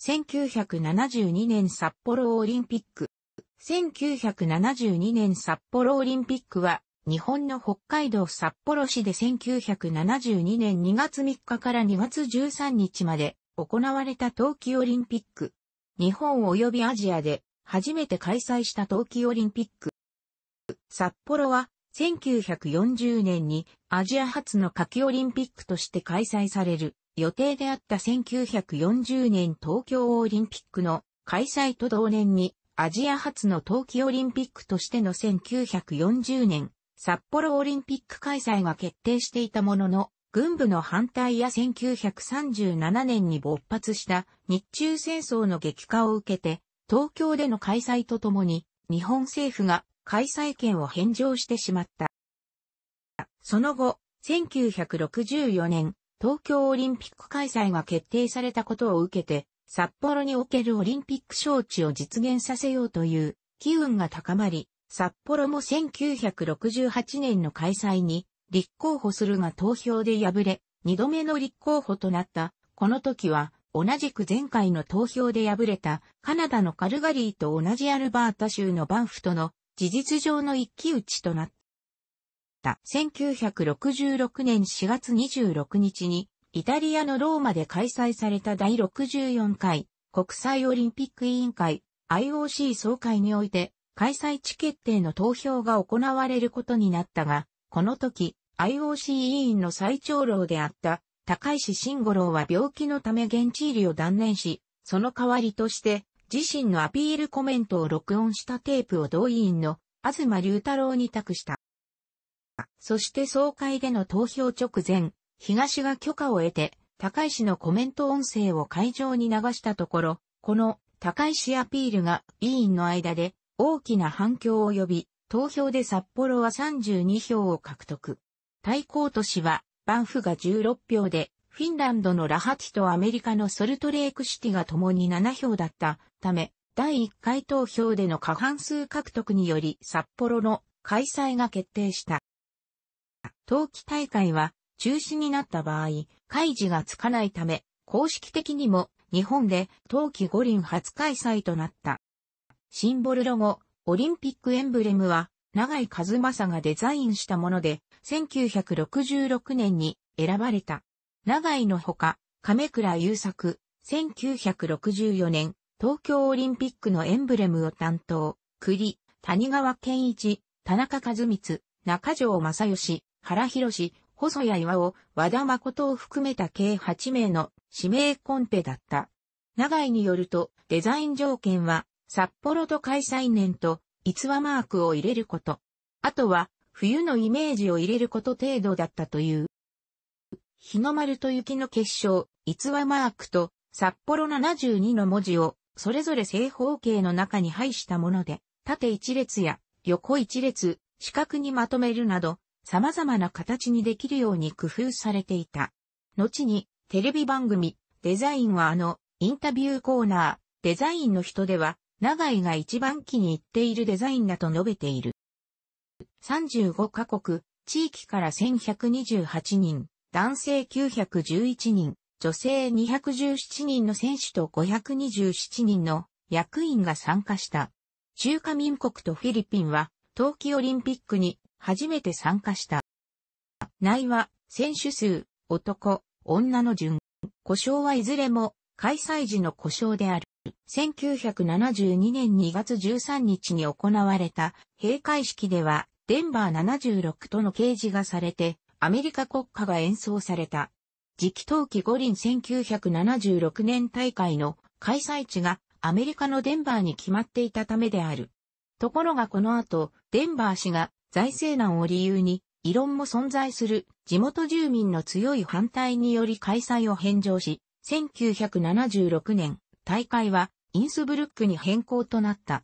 1972年札幌オリンピック。1972年札幌オリンピックは、日本の北海道札幌市で1972年2月3日から2月13日まで行われた冬季オリンピック。日本及びアジアで初めて開催した冬季オリンピック。札幌は1940年にアジア初の夏季オリンピックとして開催される予定であった1940年東京オリンピックの開催と同年にアジア初の冬季オリンピックとしての1940年札幌オリンピック開催が決定していたものの、軍部の反対や1937年に勃発した日中戦争の激化を受けて、東京での開催とともに、日本政府が開催権を返上してしまった。その後、1964年、東京オリンピック開催が決定されたことを受けて、札幌におけるオリンピック招致を実現させようという機運が高まり、札幌も1968年の開催に立候補するが投票で敗れ、二度目の立候補となった。この時は、同じく前回の投票で敗れたカナダのカルガリーと同じアルバータ州のバンフとの事実上の一騎打ちとなった。った1966年4月26日に、イタリアのローマで開催された第64回国際オリンピック委員会 IOC 総会において開催地決定の投票が行われることになったが、この時 IOC 委員の最長老であった高石慎五郎は病気のため現地入りを断念し、その代わりとして自身のアピールコメントを録音したテープを同委員の東龍太郎に託した。そして総会での投票直前、東が許可を得て、高石のコメント音声を会場に流したところ、この高石アピールが委員の間で大きな反響を呼び、投票で札幌は32票を獲得。対抗都市は、バンフが16票で、フィンランドのラハティとアメリカのソルトレークシティが共に7票だったため、第1回投票での過半数獲得により札幌の開催が決定した。冬季大会は中止になった場合、開示がつかないため、公式的にも日本で冬季五輪初開催となった。シンボルロゴ、オリンピックエンブレムは、長井和正がデザインしたもので、1966年に選ばれた。長井のほか、亀倉優作、1964年、東京オリンピックのエンブレムを担当、栗、谷川健一、田中和光、中条正義、原博細谷岩尾、和田誠を含めた計8名の指名コンペだった。長井によると、デザイン条件は、札幌と開催年と、逸話マークを入れること。あとは、冬のイメージを入れること程度だったという。日の丸と雪の結晶、逸話マークと、札幌72の文字を、それぞれ正方形の中に配したもので、縦一列や横一列、四角にまとめるなど、様々な形にできるように工夫されていた。後に、テレビ番組、デザインはあの、インタビューコーナー、デザインの人では、長井が一番気に入っているデザインだと述べている。35カ国、地域から1128人、男性911人、女性217人の選手と527人の役員が参加した。中華民国とフィリピンは冬季オリンピックに初めて参加した。内は、選手数、男、女の順、故障はいずれも、開催時の故障である。1972年2月13日に行われた閉会式では、デンバー76との掲示がされて、アメリカ国歌が演奏された。時期冬季五輪1976年大会の開催地がアメリカのデンバーに決まっていたためである。ところがこの後、デンバー氏が財政難を理由に、異論も存在する地元住民の強い反対により開催を返上し、1976年、大会はインスブルックに変更となった。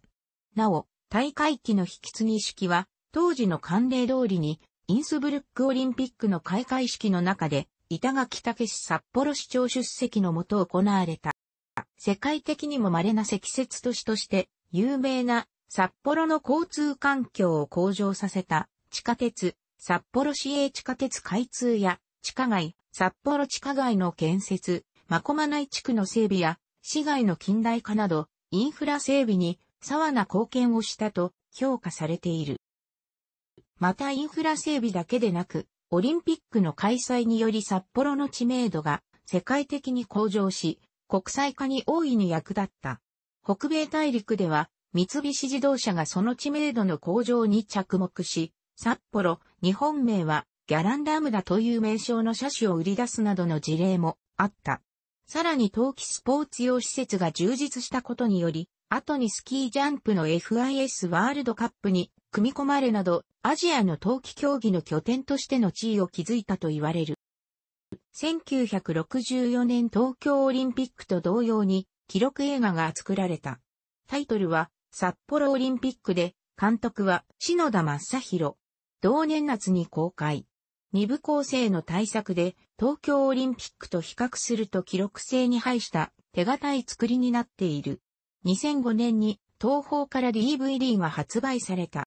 なお、大会期の引き継ぎ式は、当時の慣例通りに、インスブルックオリンピックの開会式の中で、板垣武市札幌市長出席のもと行われた。世界的にも稀な積雪都市として、有名な札幌の交通環境を向上させた地下鉄、札幌市営地下鉄開通や地下街、札幌地下街の建設、まこまない地区の整備や市街の近代化などインフラ整備に沢な貢献をしたと評価されている。またインフラ整備だけでなく、オリンピックの開催により札幌の知名度が世界的に向上し、国際化に大いに役立った。北米大陸では三菱自動車がその知名度の向上に着目し、札幌、日本名はギャランダムダという名称の車種を売り出すなどの事例もあった。さらに冬季スポーツ用施設が充実したことにより、後にスキージャンプの FIS ワールドカップに組み込まれなど、アジアの冬季競技の拠点としての地位を築いたと言われる。1964年東京オリンピックと同様に記録映画が作られた。タイトルは札幌オリンピックで、監督は篠田正宏。同年夏に公開。二部構成の対策で、東京オリンピックと比較すると記録性に配した手堅い作りになっている。2005年に東方から DVD が発売された。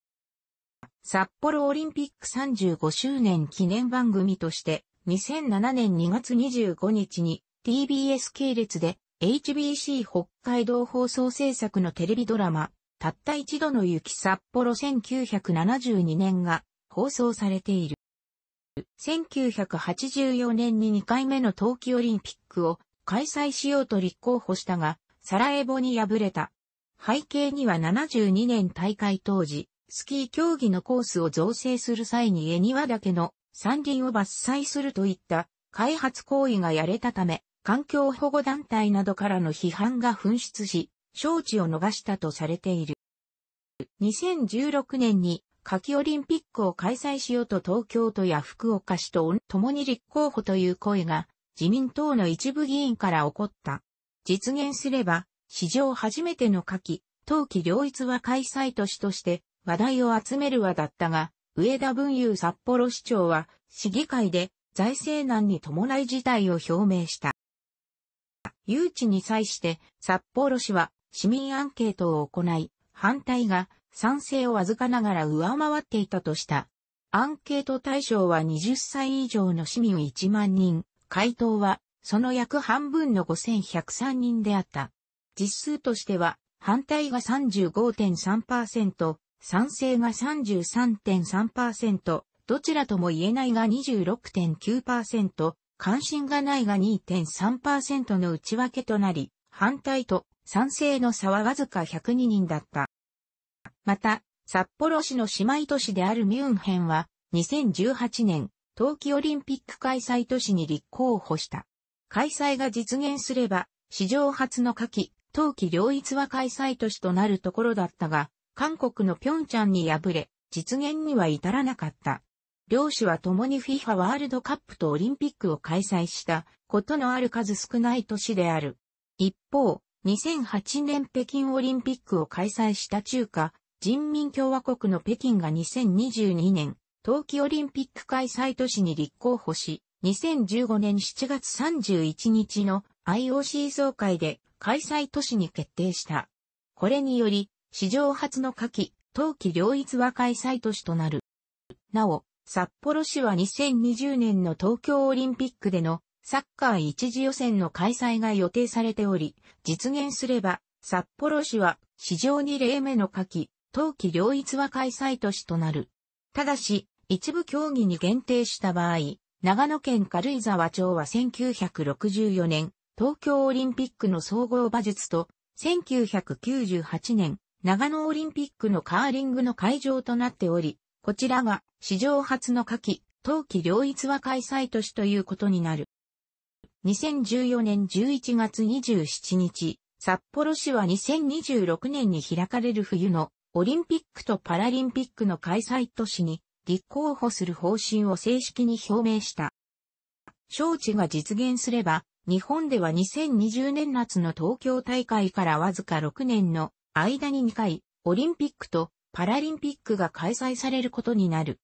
札幌オリンピック35周年記念番組として、2007年2月25日に TBS 系列で HBC 北海道放送制作のテレビドラマ、たった一度の雪札幌1972年が放送されている。1984年に2回目の冬季オリンピックを開催しようと立候補したが、サラエボに敗れた。背景には72年大会当時、スキー競技のコースを造成する際に江庭岳の山林を伐採するといった開発行為がやれたため、環境保護団体などからの批判が噴出し、招致を逃したとされている。2016年に夏季オリンピックを開催しようと東京都や福岡市と共に立候補という声が自民党の一部議員から起こった。実現すれば史上初めての夏季、冬季両一は開催都市として話題を集めるわだったが、上田文雄札幌市長は市議会で財政難に伴い事態を表明した。誘致に際して札幌市は市民アンケートを行い、反対が賛成をわずかながら上回っていたとした。アンケート対象は20歳以上の市民1万人、回答はその約半分の5103人であった。実数としては、反対が35.3%、賛成が33.3%、どちらとも言えないが26.9%、関心がないが2.3%の内訳となり、反対と賛成の差はわずか102人だった。また、札幌市の姉妹都市であるミュンヘンは、2018年、冬季オリンピック開催都市に立候補した。開催が実現すれば、史上初の夏季、冬季両一は開催都市となるところだったが、韓国の平昌に敗れ、実現には至らなかった。両氏は共に FIFA ワールドカップとオリンピックを開催したことのある数少ない都市である。一方、2008年北京オリンピックを開催した中華人民共和国の北京が2022年冬季オリンピック開催都市に立候補し、2015年7月31日の IOC 総会で開催都市に決定した。これにより、史上初の夏季、冬季両立は開催都市となる。なお、札幌市は2020年の東京オリンピックでのサッカー一次予選の開催が予定されており、実現すれば、札幌市は史上2例目の夏季、冬季両立は開催都市となる。ただし、一部競技に限定した場合、長野県軽井沢町は1964年、東京オリンピックの総合馬術と、1998年、長野オリンピックのカーリングの会場となっており、こちらが史上初の夏季、冬季両逸は開催都市ということになる。2014年11月27日、札幌市は2026年に開かれる冬のオリンピックとパラリンピックの開催都市に立候補する方針を正式に表明した。招致が実現すれば、日本では2020年夏の東京大会からわずか6年の間に2回、オリンピックとパラリンピックが開催されることになる。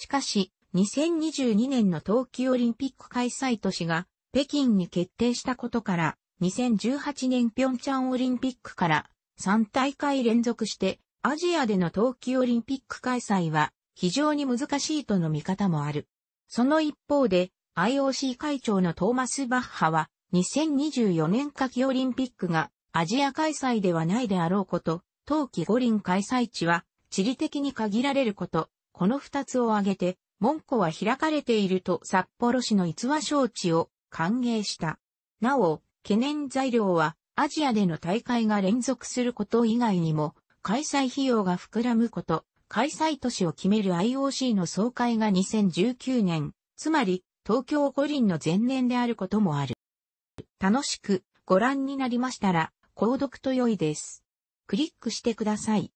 しかし、2022年の冬季オリンピック開催都市が北京に決定したことから、2018年平昌オリンピックから3大会連続してアジアでの冬季オリンピック開催は非常に難しいとの見方もある。その一方で IOC 会長のトーマス・バッハは2024年夏季オリンピックがアジア開催ではないであろうこと、冬季五輪開催地は地理的に限られること、この二つを挙げて、門戸は開かれていると札幌市の逸話招致を歓迎した。なお、懸念材料は、アジアでの大会が連続すること以外にも、開催費用が膨らむこと、開催都市を決める IOC の総会が2019年、つまり東京五輪の前年であることもある。楽しくご覧になりましたら、購読と良いです。クリックしてください。